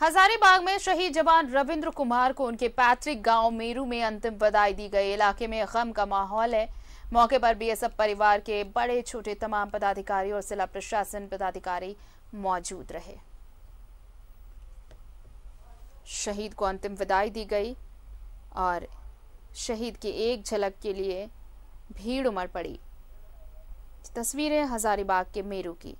हजारीबाग में शहीद जवान रविंद्र कुमार को उनके पैतृक गांव मेरू में अंतिम विदाई दी गई इलाके में गम का माहौल है मौके पर बीएसएफ परिवार के बड़े छोटे तमाम पदाधिकारी और जिला प्रशासन पदाधिकारी मौजूद रहे शहीद को अंतिम विदाई दी गई और शहीद की एक झलक के लिए भीड़ उमड़ पड़ी तस्वीरें हजारीबाग के मेरू की